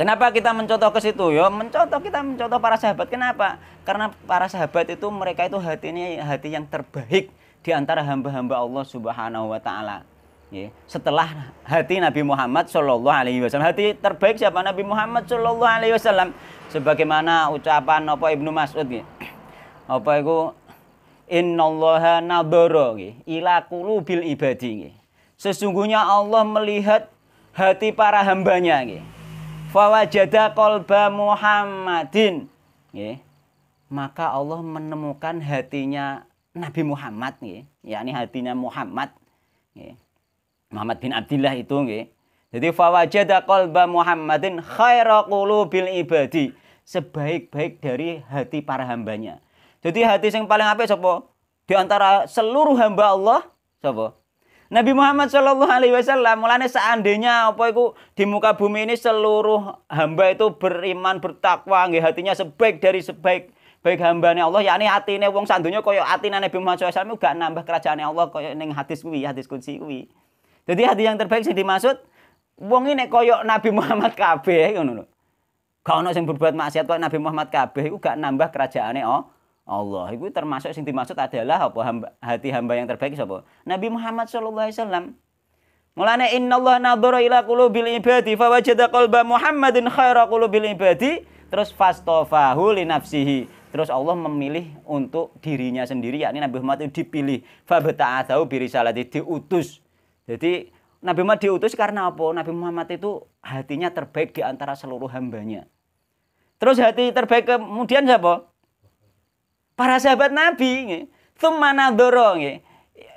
Kenapa kita mencontoh ke situ? Ya, mencontoh kita mencontoh para sahabat. Kenapa? Karena para sahabat itu mereka itu hatinya hati yang terbaik di antara hamba-hamba Allah Subhanahu wa taala. Ya. Setelah hati Nabi Muhammad Shallallahu alaihi wasallam, hati terbaik siapa Nabi Muhammad Shallallahu alaihi wasallam. Sebagaimana ucapan apa Ibnu Mas'ud ya. Apa itu innallaha nadhara ila qulubil ibadi. Sesungguhnya Allah melihat hati para hambanya. Fawajada kolba Muhammadin. Nggih. Maka Allah menemukan hatinya Nabi Muhammad nggih, yakni hatinya Muhammad nggih. Muhammad bin Abdullah itu nggih. Jadi fawajada kolba Muhammadin khairakulu bil ibadi, sebaik-baik dari hati para hambanya. Jadi hati yang paling apa sapa? Di antara seluruh hamba Allah sapa? Nabi Muhammad Shallallahu Alaihi Wasallam mulanya seandainya apa itu di muka bumi ini seluruh hamba itu beriman bertakwa nggih hatinya sebaik dari sebaik baik hambanya Allah yakni uang wong sandunya hati atine Nabi Muhammad SAW juga nambah kerajaan Allah koyo neng hadis kuwi hadis kunci kuwi jadi hati yang terbaik sih dimaksud wong ini koyok Nabi Muhammad kabeh ngono lho gak berbuat maksiat kaya Nabi Muhammad kabeh juga gak nambah kerajaannya oh Allah. Itu termasuk yang dimaksud adalah apa hamba, hati hamba yang terbaik siapa Nabi Muhammad sallallahu alaihi wasallam. Mulane innallaha nadhara ila qulubil ibadi wajada qalba Muhammadin khaira qulubil ibadi terus fastofahu li nafsihi. Terus Allah memilih untuk dirinya sendiri yakni Nabi Muhammad itu dipilih fa bata'athu bi risalati diutus. Jadi Nabi Muhammad diutus karena apa? Nabi Muhammad itu hatinya terbaik di antara seluruh hambanya. Terus hati terbaik kemudian siapa? para sahabat Nabi. semana nadoro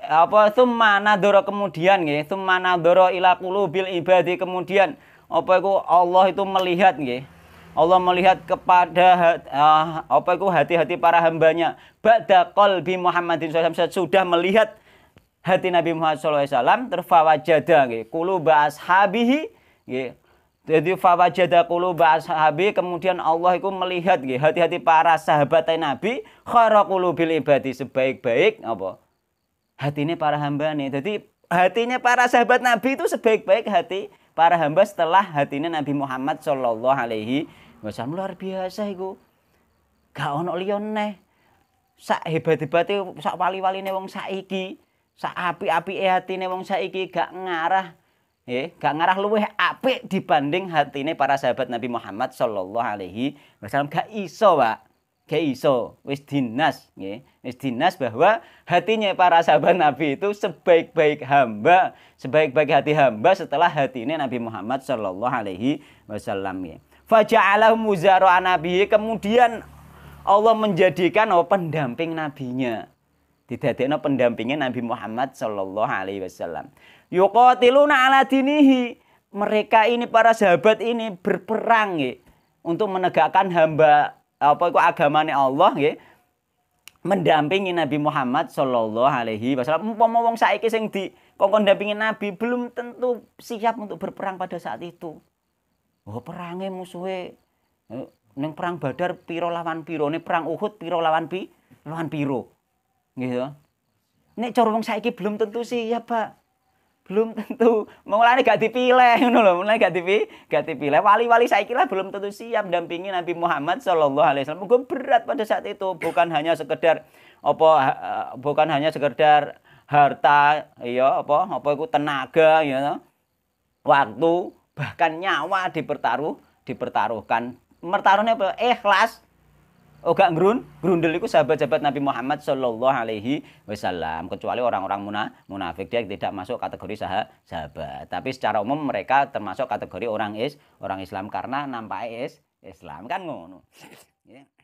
apa semana nadoro kemudian nggih, tsumma nadoro ilakulu bil ibadi kemudian apa itu Allah itu melihat nggih. Allah melihat kepada uh, apa itu hati-hati para hambanya. Ba'da kolbi Muhammadin SAW sudah melihat hati Nabi Muhammad SAW terfawajada nggih, kulu ashabihi jadi fawajada quluba ashabi kemudian Allah itu melihat gitu, hati-hati para sahabat Nabi khara qulubil ibadi sebaik-baik apa? hatinya para hamba nih. Jadi hatinya para sahabat Nabi itu sebaik-baik hati para hamba setelah hatinya Nabi Muhammad Shallallahu alaihi wasallam luar biasa itu. Gak ono liya neh. Sak hebat-hebate sak wali-waline wong saiki, sak api-apike hatine wong saiki gak ngarah ya, gak ngarah luweh apik dibanding hati ini para sahabat Nabi Muhammad Shallallahu alaihi wasallam gak iso Pak gak iso wis dinas ya wis dinas bahwa hatinya para sahabat Nabi itu sebaik-baik hamba sebaik-baik hati hamba setelah hati ini Nabi Muhammad Shallallahu alaihi wasallam ya Fajallah Muzaroh nabi kemudian Allah menjadikan oh, pendamping nabinya didadekno pendampingnya Nabi Muhammad sallallahu alaihi wasallam. Yuqatiluna ala dinihi. Mereka ini para sahabat ini berperang nggih untuk menegakkan hamba apa itu agamane Allah nggih mendampingi Nabi Muhammad Shallallahu Alaihi Wasallam. Umpama wong saiki sing di kongkon dampingi Nabi belum tentu siap untuk berperang pada saat itu. Oh perangnya musuhnya eh, neng perang Badar piro lawan piro, neng perang Uhud piro lawan pi lawan piro. Gitu. Nek cara wong saiki belum tentu siap, ya, Pak. Belum tentu. Mulane gak dipilih ngono lho, mulane gak dipilih, gak dipilih. Wali-wali saiki lah belum tentu siap dampingi Nabi Muhammad sallallahu alaihi wasallam. Mungkin berat pada saat itu, bukan hanya sekedar apa bukan hanya sekedar harta, iya apa apa itu tenaga ya. Waktu bahkan nyawa dipertaruh dipertaruhkan. Mertaruhnya apa? Ikhlas Oga oh, ngrun, grundel itu sahabat-sahabat Nabi Muhammad Shallallahu Alaihi Wasallam. Kecuali orang-orang munafik dia tidak masuk kategori sahabat. Tapi secara umum mereka termasuk kategori orang is, orang Islam karena nampak is Islam kan ngono. Ya.